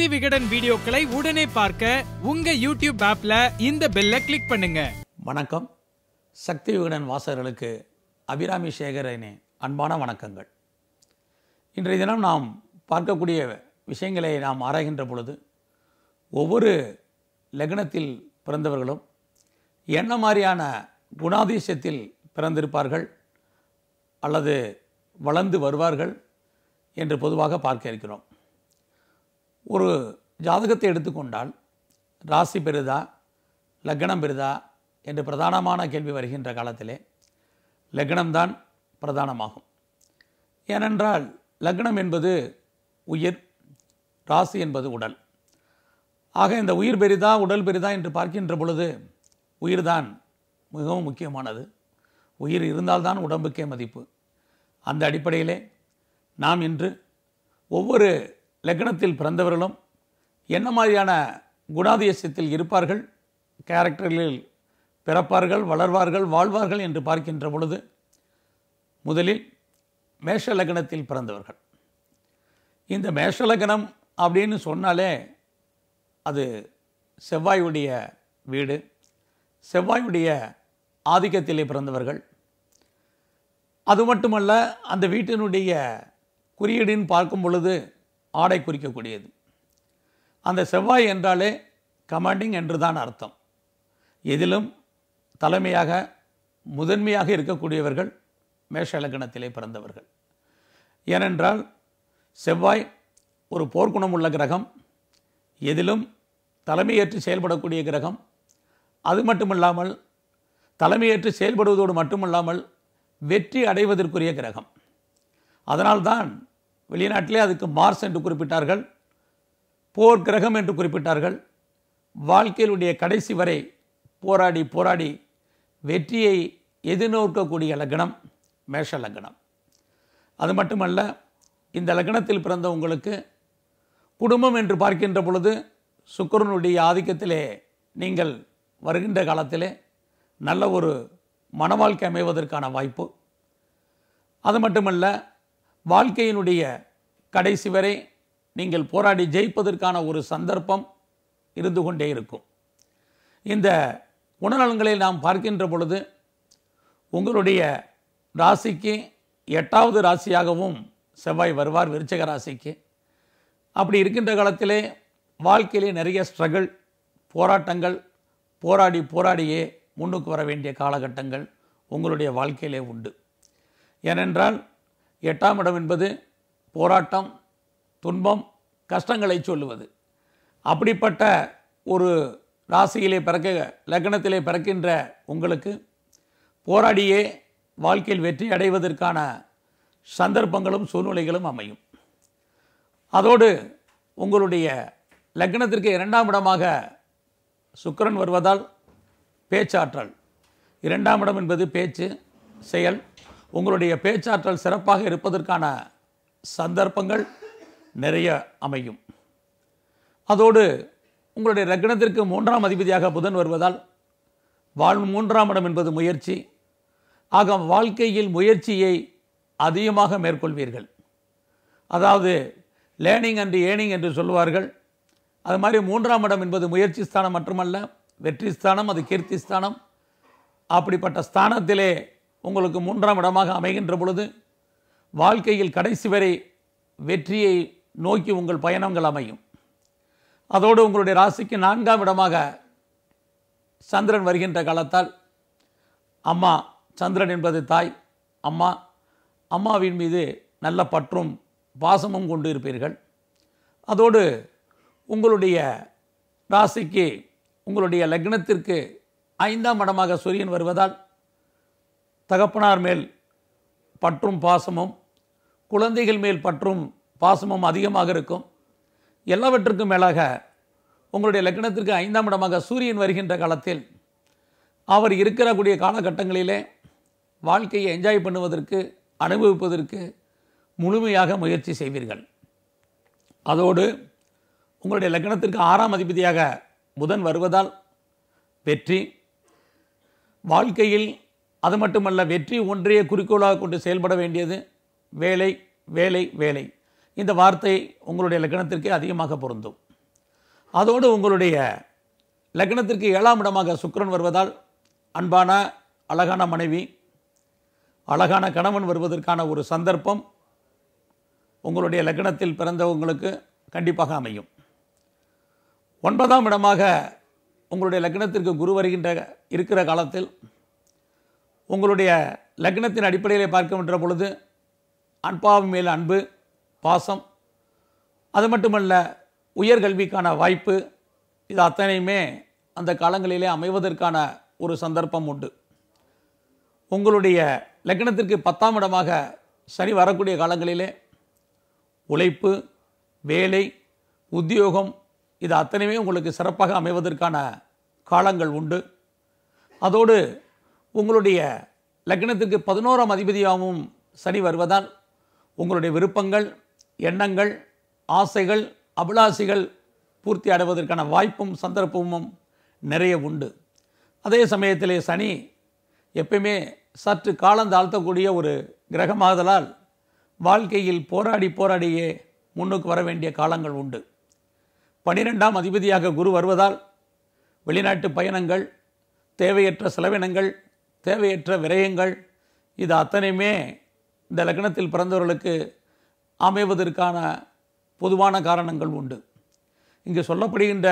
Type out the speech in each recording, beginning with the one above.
சக்தி விகடன் வீடியோக்களை உடனே பார்க்க உங்க யூடியூப் ஆப்ல இந்த பெல்லை கிளிக் பண்ணுங்க வணக்கம் சக்தி விகடன் வாசகர்களுக்கு அபிராமி சேகரனே அன்பான வணக்கங்கள் இன்றைய தினம் நாம் பார்க்கக்கூடிய விஷயங்களை நாம் ஆராய்கின்ற பொழுது ஒவ்வொரு லக்னத்தில் பிறந்தவர்களும் என்ன மாதிரியான குணாதிசயத்தில் பிறந்திருப்பார்கள் அல்லது வளர்ந்து வருவார்கள் என்று பொதுவாக பார்க்க இருக்கிறோம் ஒரு ஜாதகத்தை எடுத்துக்கொண்டால் ராசி பெருதா லக்னம் பெருதா என்று பிரதானமான கேள்வி வருகின்ற காலத்திலே லக்னம்தான் பிரதானமாகும் ஏனென்றால் லக்னம் என்பது உயிர் ராசி என்பது உடல் ஆக இந்த உயிர் பெரிதா உடல் பெரிதா என்று பார்க்கின்ற பொழுது உயிர்தான் மிகவும் முக்கியமானது உயிர் இருந்தால்தான் உடம்புக்கே மதிப்பு அந்த அடிப்படையிலே நாம் இன்று ஒவ்வொரு லக்னத்தில் பிறந்தவர்களும் என்ன மாதிரியான குணாதிசயத்தில் இருப்பார்கள் கேரக்டர்களில் பிறப்பார்கள் வளர்வார்கள் வாழ்வார்கள் என்று பார்க்கின்ற பொழுது முதலில் மேஷ லக்னத்தில் பிறந்தவர்கள் இந்த மேஷ லக்னம் அப்படின்னு சொன்னாலே அது செவ்வாயுடைய வீடு செவ்வாயுடைய ஆதிக்கத்திலே பிறந்தவர்கள் அது மட்டுமல்ல அந்த வீட்டினுடைய குறியீடுன்னு பார்க்கும் பொழுது ஆடை குறிக்கக்கூடியது அந்த செவ்வாய் என்றாலே கமாண்டிங் என்று தான் அர்த்தம் எதிலும் தலைமையாக முதன்மையாக இருக்கக்கூடியவர்கள் மேஷ இலக்கணத்திலே பிறந்தவர்கள் ஏனென்றால் செவ்வாய் ஒரு போர்க்குணம் உள்ள கிரகம் எதிலும் தலைமையேற்று செயல்படக்கூடிய கிரகம் அது மட்டுமில்லாமல் தலைமையேற்று செயல்படுவதோடு மட்டுமல்லாமல் வெற்றி அடைவதற்குரிய கிரகம் அதனால்தான் வெளிநாட்டிலே அதுக்கு மார்ஸ் என்று குறிப்பிட்டார்கள் போர் கிரகம் என்று குறிப்பிட்டார்கள் வாழ்க்கையினுடைய கடைசி வரை போராடி போராடி வெற்றியை எதிர்நோக்கக்கூடிய லக்னம் மேஷ லக்னம் அது மட்டுமல்ல இந்த லக்னத்தில் பிறந்த உங்களுக்கு குடும்பம் என்று பார்க்கின்ற பொழுது சுக்கரனுடைய ஆதிக்கத்திலே நீங்கள் வருகின்ற காலத்திலே நல்ல ஒரு மன வாழ்க்கை அமைவதற்கான வாய்ப்பு அது மட்டுமல்ல வாழ்க்கையினுடைய கடைசி வரை நீங்கள் போராடி ஜெயிப்பதற்கான ஒரு சந்தர்ப்பம் இருந்து கொண்டே இருக்கும் இந்த குணநலன்களை நாம் பார்க்கின்ற பொழுது உங்களுடைய ராசிக்கு எட்டாவது ராசியாகவும் செவ்வாய் வருவார் விருச்சக ராசிக்கு அப்படி இருக்கின்ற காலத்திலே வாழ்க்கையிலே நிறைய ஸ்ட்ரகிள் போராட்டங்கள் போராடி போராடியே முன்னுக்கு வர வேண்டிய காலகட்டங்கள் உங்களுடைய வாழ்க்கையிலே உண்டு ஏனென்றால் எட்டாம் இடம் என்பது போராட்டம் துன்பம் கஷ்டங்களை சொல்லுவது அப்படிப்பட்ட ஒரு ராசியிலே பிறக்க லக்னத்திலே பிறக்கின்ற உங்களுக்கு போராடியே வாழ்க்கையில் வெற்றி அடைவதற்கான சந்தர்ப்பங்களும் சூழ்நிலைகளும் அமையும் அதோடு உங்களுடைய லக்னத்திற்கு இரண்டாம் இடமாக சுக்கரன் வருவதால் பேச்சாற்றல் இரண்டாம் இடம் என்பது பேச்சு செயல் உங்களுடைய பேச்சாற்றல் சிறப்பாக இருப்பதற்கான சந்தர்ப்பங்கள் நிறைய அமையும் அதோடு உங்களுடைய ரக்னத்திற்கு மூன்றாம் அதிபதியாக புதன் வருவதால் வாழ் மூன்றாம் இடம் என்பது முயற்சி ஆக வாழ்க்கையில் முயற்சியை அதிகமாக மேற்கொள்வீர்கள் அதாவது லேர்னிங் அண்டு ஏர்னிங் என்று சொல்லுவார்கள் அது மாதிரி மூன்றாம் இடம் என்பது முயற்சி ஸ்தானம் மட்டுமல்ல வெற்றி ஸ்தானம் அது கீர்த்தி ஸ்தானம் அப்படிப்பட்ட ஸ்தானத்திலே உங்களுக்கு மூன்றாம் இடமாக அமைகின்ற பொழுது வாழ்க்கையில் கடைசி வரை வெற்றியை நோக்கி உங்கள் பயணங்கள் அமையும் அதோடு உங்களுடைய ராசிக்கு நான்காம் இடமாக சந்திரன் வருகின்ற காலத்தால் அம்மா சந்திரன் என்பது தாய் அம்மா அம்மாவின் மீது நல்ல பற்றும் பாசமும் கொண்டு இருப்பீர்கள் அதோடு உங்களுடைய ராசிக்கு உங்களுடைய லக்னத்திற்கு ஐந்தாம் இடமாக சூரியன் வருவதால் தகப்பனார் மேல் பற்றும் பாசமும் குழந்தைகள் மேல் பற்றும் பாசமும் அதிகமாக இருக்கும் எல்லாவற்றுக்கும் மேலாக உங்களுடைய லக்கணத்திற்கு ஐந்தாம் இடமாக சூரியன் வருகின்ற காலத்தில் அவர் இருக்கிறக்கூடிய காலகட்டங்களிலே வாழ்க்கையை என்ஜாய் பண்ணுவதற்கு அனுபவிப்பதற்கு முழுமையாக முயற்சி செய்வீர்கள் அதோடு உங்களுடைய லக்கணத்திற்கு ஆறாம் அதிபதியாக புதன் வருவதால் வெற்றி வாழ்க்கையில் அது மட்டுமல்ல வெற்றி ஒன்றையே குறிக்கோளாக கொண்டு செயல்பட வேண்டியது வேலை வேலை வேலை இந்த வார்த்தை உங்களுடைய லக்னத்திற்கு அதிகமாக பொருந்தும் அதோடு உங்களுடைய லக்னத்திற்கு ஏழாம் இடமாக சுக்கரன் வருவதால் அன்பான அழகான மனைவி அழகான கணவன் வருவதற்கான ஒரு சந்தர்ப்பம் உங்களுடைய லக்னத்தில் பிறந்தவங்களுக்கு கண்டிப்பாக அமையும் ஒன்பதாம் இடமாக உங்களுடைய லக்னத்திற்கு குரு வருகின்ற இருக்கிற காலத்தில் உங்களுடைய லக்னத்தின் அடிப்படையில் பார்க்கின்ற பொழுது அன்பாவின் மேல் அன்பு பாசம் அது மட்டுமல்ல உயர்கல்விக்கான வாய்ப்பு இது அத்தனையுமே அந்த காலங்களிலே அமைவதற்கான ஒரு சந்தர்ப்பம் உண்டு உங்களுடைய லக்னத்திற்கு பத்தாம் இடமாக சனி வரக்கூடிய காலங்களிலே உழைப்பு வேலை உத்தியோகம் இது அத்தனையுமே உங்களுக்கு சிறப்பாக அமைவதற்கான காலங்கள் உண்டு அதோடு உங்களுடைய லக்னத்துக்கு பதினோராம் அதிபதியாகவும் சனி வருவதால் உங்களுடைய விருப்பங்கள் எண்ணங்கள் ஆசைகள் அபிலாசிகள் பூர்த்தி அடைவதற்கான வாய்ப்பும் சந்தர்ப்பமும் நிறைய உண்டு அதே சமயத்திலே சனி எப்பயுமே சற்று காலம் தாழ்த்தக்கூடிய ஒரு கிரகமாதலால் வாழ்க்கையில் போராடி போராடியே முன்னுக்கு வர வேண்டிய காலங்கள் உண்டு பனிரெண்டாம் அதிபதியாக குரு வருவதால் வெளிநாட்டு பயணங்கள் தேவையற்ற செலவினங்கள் தேவையற்ற விரயங்கள் இது அத்தனையுமே இந்த லக்னத்தில் பிறந்தவர்களுக்கு அமைவதற்கான பொதுவான காரணங்கள் உண்டு இங்கு சொல்லப்படுகின்ற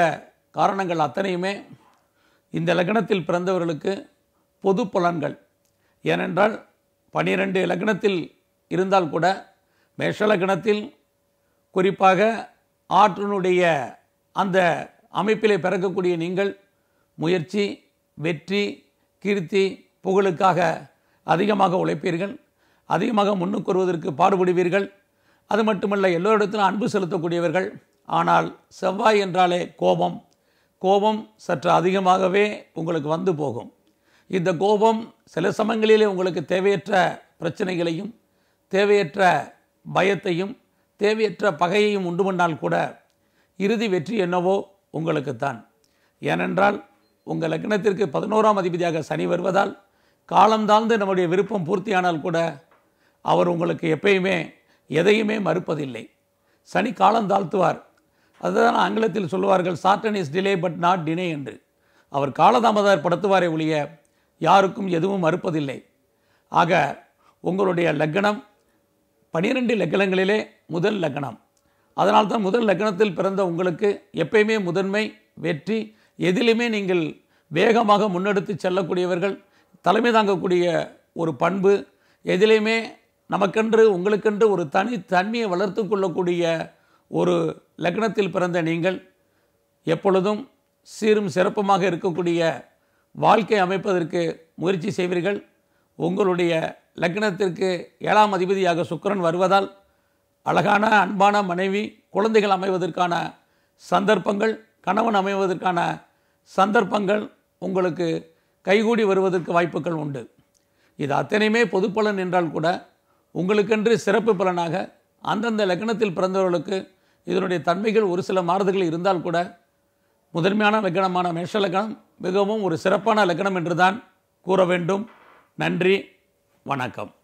காரணங்கள் அத்தனையுமே இந்த லக்னத்தில் பிறந்தவர்களுக்கு பொது பலன்கள் ஏனென்றால் பனிரெண்டு லக்னத்தில் இருந்தால் கூட மேஷ லக்னத்தில் குறிப்பாக ஆற்றினுடைய அந்த அமைப்பிலே பிறக்கக்கூடிய நீங்கள் முயற்சி வெற்றி கீர்த்தி புகழுக்காக அதிகமாக உழைப்பீர்கள் அதிகமாக முன்னுக்கு வருவதற்கு பாடுபடுவீர்கள் அது மட்டுமல்ல எல்லோரிடத்திலும் அன்பு செலுத்தக்கூடியவர்கள் ஆனால் செவ்வாய் என்றாலே கோபம் கோபம் சற்று அதிகமாகவே உங்களுக்கு வந்து போகும் இந்த கோபம் சில சமயங்களிலே உங்களுக்கு தேவையற்ற பிரச்சனைகளையும் தேவையற்ற பயத்தையும் தேவையற்ற பகையையும் உண்டு பண்ணால் கூட இறுதி வெற்றி என்னவோ உங்களுக்குத்தான் ஏனென்றால் உங்கள் லக்னத்திற்கு பதினோராம் அதிபதியாக சனி வருவதால் காலம் தாழ்ந்து நம்முடைய விருப்பம் பூர்த்தியானால் கூட அவர் உங்களுக்கு எப்பயுமே எதையுமே மறுப்பதில்லை சனி காலம் தாழ்த்துவார் அதுதான் ஆங்கிலத்தில் சொல்லுவார்கள் சாட்டன் is delay but not deny என்று அவர் காலதாமதார் படுத்துவாரே ஒழிய யாருக்கும் எதுவும் மறுப்பதில்லை ஆக உங்களுடைய லக்னம் பனிரெண்டு லக்னங்களிலே முதல் லக்னம் அதனால்தான் முதல் லக்னத்தில் பிறந்த உங்களுக்கு எப்பயுமே முதன்மை வெற்றி எதிலுமே நீங்கள் வேகமாக முன்னெடுத்து செல்லக்கூடியவர்கள் தலைமை தாங்கக்கூடிய ஒரு பண்பு எதிலையுமே நமக்கென்று உங்களுக்கென்று ஒரு தனி தன்மையை வளர்த்து கொள்ளக்கூடிய ஒரு லக்னத்தில் பிறந்த நீங்கள் எப்பொழுதும் சீரும் சிறப்புமாக இருக்கக்கூடிய வாழ்க்கை அமைப்பதற்கு முயற்சி செய்வீர்கள் உங்களுடைய லக்னத்திற்கு ஏழாம் அதிபதியாக சுக்கரன் வருவதால் அழகான அன்பான மனைவி குழந்தைகள் அமைவதற்கான சந்தர்ப்பங்கள் கணவன் அமைவதற்கான சந்தர்ப்பங்கள் உங்களுக்கு கைகூடி வருவதற்கு வாய்ப்புகள் உண்டு இது அத்தனையுமே பொதுப்பலன் என்றால் கூட உங்களுக்கென்று சிறப்பு பலனாக அந்தந்த லக்னத்தில் பிறந்தவர்களுக்கு இதனுடைய தன்மைகள் ஒரு சில மாறுதல்கள் இருந்தால் கூட முதன்மையான லக்கணமான மேஷ லக்கணம் மிகவும் ஒரு சிறப்பான லக்கணம் என்று தான் கூற வேண்டும் நன்றி வணக்கம்